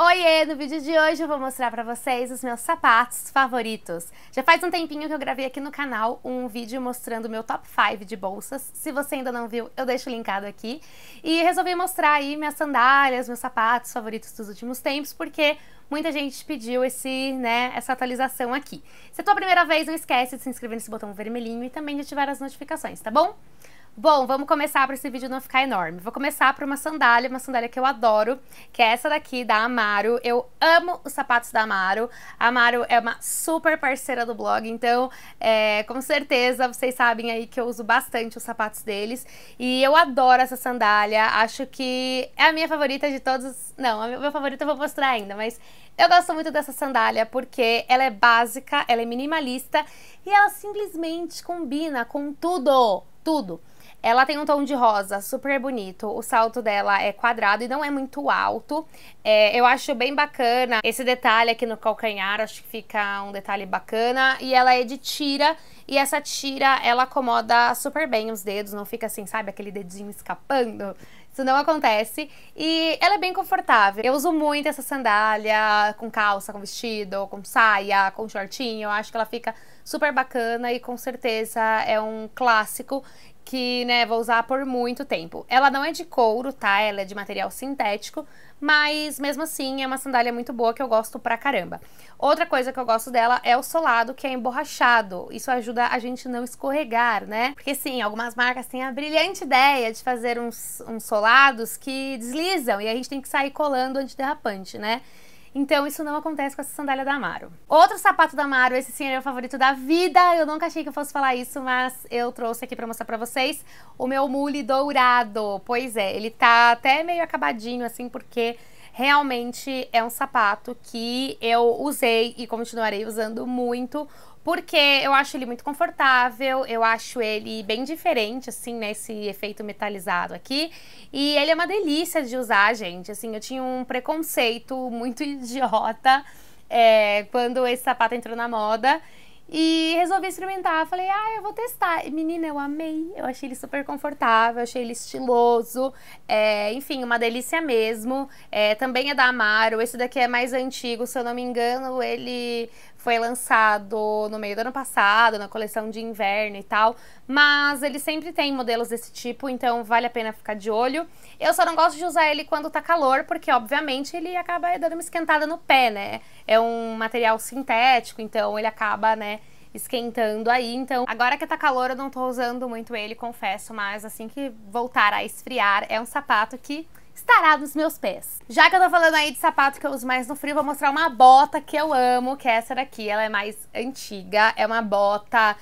Oiê! No vídeo de hoje eu vou mostrar pra vocês os meus sapatos favoritos. Já faz um tempinho que eu gravei aqui no canal um vídeo mostrando o meu top 5 de bolsas. Se você ainda não viu, eu deixo linkado aqui. E resolvi mostrar aí minhas sandálias, meus sapatos favoritos dos últimos tempos, porque muita gente pediu esse, né, essa atualização aqui. Se é a tua primeira vez, não esquece de se inscrever nesse botão vermelhinho e também de ativar as notificações, tá bom? Bom, vamos começar para esse vídeo não ficar enorme. Vou começar por uma sandália, uma sandália que eu adoro, que é essa daqui da Amaro. Eu amo os sapatos da Amaro. A Amaro é uma super parceira do blog, então é, com certeza vocês sabem aí que eu uso bastante os sapatos deles. E eu adoro essa sandália, acho que é a minha favorita de todos. Não, a minha favorita eu vou mostrar ainda, mas eu gosto muito dessa sandália porque ela é básica, ela é minimalista e ela simplesmente combina com tudo, tudo. Ela tem um tom de rosa super bonito. O salto dela é quadrado e não é muito alto. É, eu acho bem bacana esse detalhe aqui no calcanhar. Acho que fica um detalhe bacana. E ela é de tira. E essa tira, ela acomoda super bem os dedos. Não fica assim, sabe? Aquele dedinho escapando. Isso não acontece. E ela é bem confortável. Eu uso muito essa sandália com calça, com vestido, com saia, com shortinho. Eu acho que ela fica super bacana e com certeza é um clássico que, né, vou usar por muito tempo. Ela não é de couro, tá? Ela é de material sintético, mas mesmo assim é uma sandália muito boa que eu gosto pra caramba. Outra coisa que eu gosto dela é o solado, que é emborrachado. Isso ajuda a gente não escorregar, né? Porque sim, algumas marcas têm a brilhante ideia de fazer uns, uns solados que deslizam e a gente tem que sair colando antiderrapante, né? Então isso não acontece com essa sandália da Amaro. Outro sapato da Amaro, esse sim é o favorito da vida. Eu nunca achei que eu fosse falar isso, mas eu trouxe aqui para mostrar para vocês o meu mule dourado. Pois é, ele tá até meio acabadinho assim porque realmente é um sapato que eu usei e continuarei usando muito porque eu acho ele muito confortável, eu acho ele bem diferente, assim, né, esse efeito metalizado aqui. E ele é uma delícia de usar, gente. Assim, eu tinha um preconceito muito idiota é, quando esse sapato entrou na moda. E resolvi experimentar. Falei, ah, eu vou testar. E, menina, eu amei. Eu achei ele super confortável, achei ele estiloso. É, enfim, uma delícia mesmo. É, também é da Amaro. Esse daqui é mais antigo, se eu não me engano, ele foi lançado no meio do ano passado, na coleção de inverno e tal, mas ele sempre tem modelos desse tipo, então vale a pena ficar de olho. Eu só não gosto de usar ele quando tá calor, porque obviamente ele acaba dando uma esquentada no pé, né? É um material sintético, então ele acaba, né, esquentando aí. Então, agora que tá calor, eu não tô usando muito ele, confesso, mas assim que voltar a esfriar, é um sapato que estará nos meus pés. Já que eu tô falando aí de sapato que eu uso mais no frio, vou mostrar uma bota que eu amo, que é essa daqui. Ela é mais antiga, é uma bota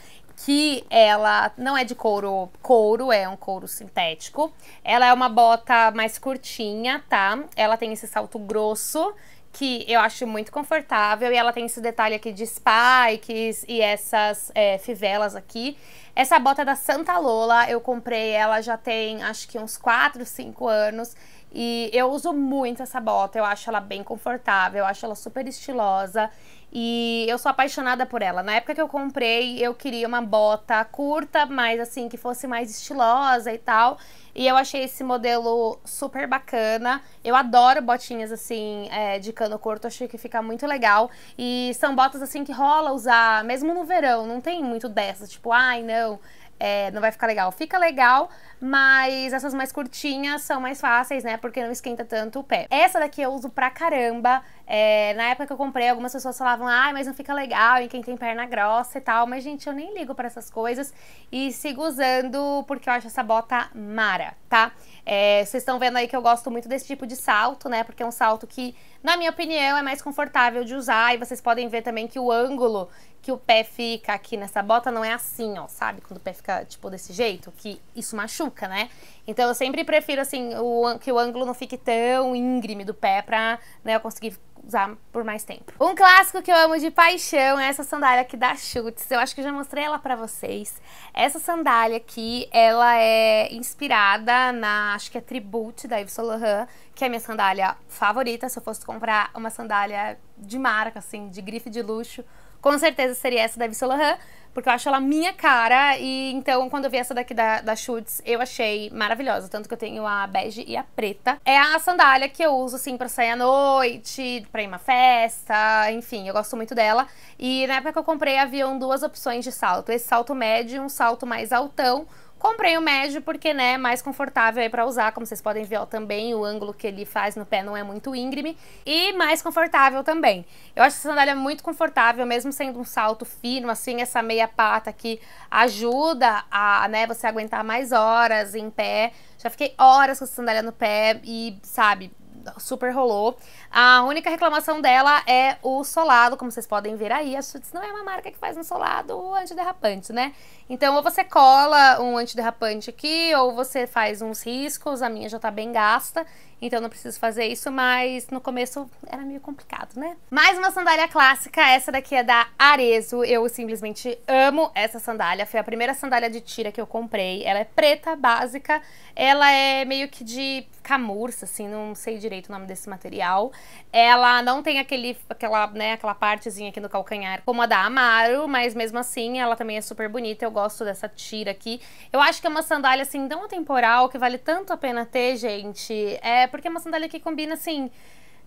que ela não é de couro, couro é um couro sintético. Ela é uma bota mais curtinha, tá? Ela tem esse salto grosso que eu acho muito confortável e ela tem esse detalhe aqui de spikes e essas é, fivelas aqui. Essa bota é da Santa Lola, eu comprei ela já tem acho que uns 4, 5 anos e eu uso muito essa bota, eu acho ela bem confortável, eu acho ela super estilosa e eu sou apaixonada por ela. Na época que eu comprei, eu queria uma bota curta, mas assim, que fosse mais estilosa e tal. E eu achei esse modelo super bacana. Eu adoro botinhas assim, é, de cano curto, achei que fica muito legal. E são botas assim que rola usar, mesmo no verão, não tem muito dessas, tipo, ai não, é, não vai ficar legal. Fica legal, mas essas mais curtinhas são mais fáceis, né? Porque não esquenta tanto o pé. Essa daqui eu uso pra caramba. É, na época que eu comprei, algumas pessoas falavam, ai, ah, mas não fica legal em quem tem perna grossa e tal. Mas, gente, eu nem ligo para essas coisas e sigo usando porque eu acho essa bota mara, tá? É, vocês estão vendo aí que eu gosto muito desse tipo de salto, né? Porque é um salto que, na minha opinião, é mais confortável de usar. E vocês podem ver também que o ângulo que o pé fica aqui nessa bota não é assim, ó, sabe? Quando o pé fica, tipo, desse jeito, que isso machuca machuca, né? Então eu sempre prefiro assim o, que o ângulo não fique tão íngreme do pé pra né, eu conseguir usar por mais tempo. Um clássico que eu amo de paixão é essa sandália aqui da Schutz. Eu acho que já mostrei ela pra vocês. Essa sandália aqui, ela é inspirada na, acho que é Tribute da Yves Saint Laurent, que é a minha sandália favorita. Se eu fosse comprar uma sandália de marca, assim, de grife de luxo, com certeza seria essa da Yves Saint Laurent. Porque eu acho ela minha cara. E então, quando eu vi essa daqui da, da Schutz, eu achei maravilhosa. Tanto que eu tenho a bege e a preta. É a sandália que eu uso, assim, pra sair à noite, pra ir uma festa. Enfim, eu gosto muito dela. E na época que eu comprei, haviam duas opções de salto. Esse salto médio e um salto mais altão Comprei o médio porque, né, é mais confortável aí pra usar, como vocês podem ver, ó, também o ângulo que ele faz no pé não é muito íngreme e mais confortável também. Eu acho essa sandália muito confortável, mesmo sendo um salto fino, assim, essa meia pata aqui ajuda a, né, você aguentar mais horas em pé. Já fiquei horas com essa sandália no pé e, sabe, super rolou. A única reclamação dela é o solado, como vocês podem ver aí. A Schutz não é uma marca que faz um solado antiderrapante, né? Então, ou você cola um antiderrapante aqui, ou você faz uns riscos. A minha já tá bem gasta. Então não preciso fazer isso, mas no começo era meio complicado, né? Mais uma sandália clássica, essa daqui é da Arezo. Eu simplesmente amo essa sandália. Foi a primeira sandália de tira que eu comprei. Ela é preta, básica. Ela é meio que de camurça, assim, não sei direito o nome desse material. Ela não tem aquele, aquela, né, aquela partezinha aqui no calcanhar como a da Amaro, mas mesmo assim ela também é super bonita. Eu gosto dessa tira aqui. Eu acho que é uma sandália, assim, tão atemporal que vale tanto a pena ter, gente. É porque é uma sandália que combina assim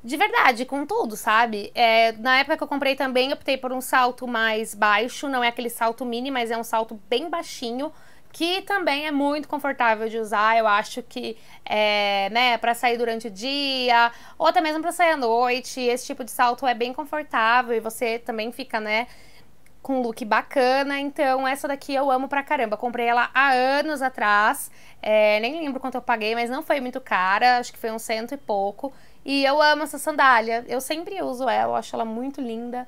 de verdade, com tudo, sabe? É, na época que eu comprei também, optei por um salto mais baixo, não é aquele salto mini, mas é um salto bem baixinho, que também é muito confortável de usar. Eu acho que é, né, para sair durante o dia, ou até mesmo para sair à noite, esse tipo de salto é bem confortável e você também fica, né? com look bacana. Então, essa daqui eu amo pra caramba. Comprei ela há anos atrás. É, nem lembro quanto eu paguei, mas não foi muito cara. Acho que foi um cento e pouco. E eu amo essa sandália. Eu sempre uso ela, acho ela muito linda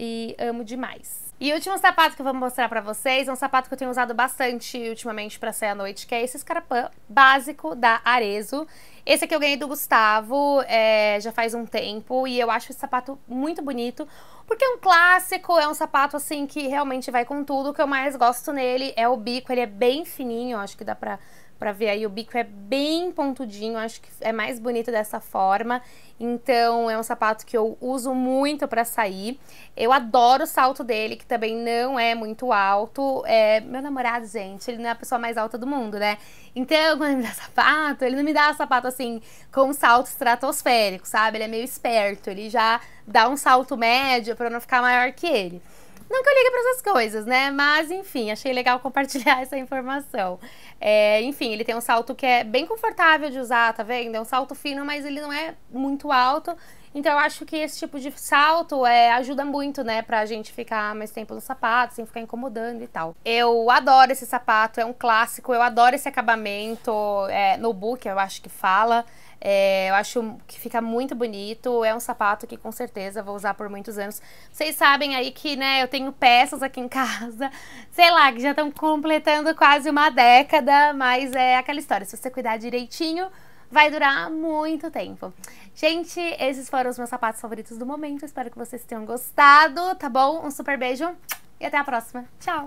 e amo demais. E o último sapato que eu vou mostrar pra vocês é um sapato que eu tenho usado bastante ultimamente pra sair à noite, que é esse escarpão básico da Arezo. Esse aqui eu ganhei do Gustavo é, já faz um tempo e eu acho esse sapato muito bonito, porque é um clássico, é um sapato assim que realmente vai com tudo. O que eu mais gosto nele é o bico, ele é bem fininho, acho que dá pra para ver aí o bico é bem pontudinho, acho que é mais bonito dessa forma. Então é um sapato que eu uso muito para sair. Eu adoro o salto dele, que também não é muito alto. É, meu namorado, gente, ele não é a pessoa mais alta do mundo, né? Então, quando ele me dá sapato, ele não me dá sapato assim com um salto estratosférico, sabe? Ele é meio esperto, ele já dá um salto médio para não ficar maior que ele. Não que eu ligue para essas coisas, né? Mas enfim, achei legal compartilhar essa informação. É, enfim, ele tem um salto que é bem confortável de usar, tá vendo? É um salto fino, mas ele não é muito alto. Então eu acho que esse tipo de salto é, ajuda muito, né, pra gente ficar mais tempo no sapato, sem ficar incomodando e tal. Eu adoro esse sapato, é um clássico, eu adoro esse acabamento, é, no book eu acho que fala. É, eu acho que fica muito bonito. É um sapato que com certeza vou usar por muitos anos. Vocês sabem aí que, né, eu tenho peças aqui em casa, sei lá, que já estão completando quase uma década, mas é aquela história. Se você cuidar direitinho, vai durar muito tempo. Gente, esses foram os meus sapatos favoritos do momento. Espero que vocês tenham gostado, tá bom? Um super beijo e até a próxima. Tchau!